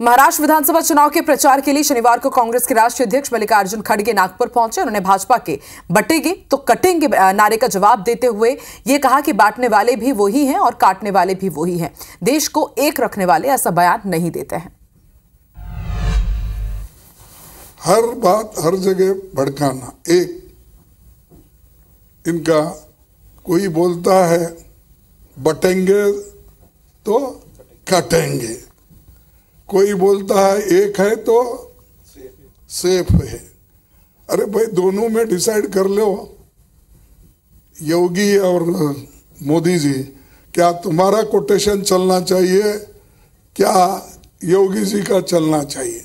महाराष्ट्र विधानसभा चुनाव के प्रचार के लिए शनिवार को कांग्रेस के राष्ट्रीय अध्यक्ष मल्लिकार्जुन खड़गे नागपुर पहुंचे उन्होंने भाजपा के बटेंगे तो कटेंगे नारे का जवाब देते हुए ये कहा कि बांटने वाले भी वही हैं और काटने वाले भी वही हैं देश को एक रखने वाले ऐसा बयान नहीं देते हैं हर बात हर जगह भड़काना एक इनका कोई बोलता है बटेंगे तो कटेंगे कोई बोलता है एक है तो सेफ है अरे भाई दोनों में डिसाइड कर लो योगी और मोदी जी क्या तुम्हारा कोटेशन चलना चाहिए क्या योगी जी का चलना चाहिए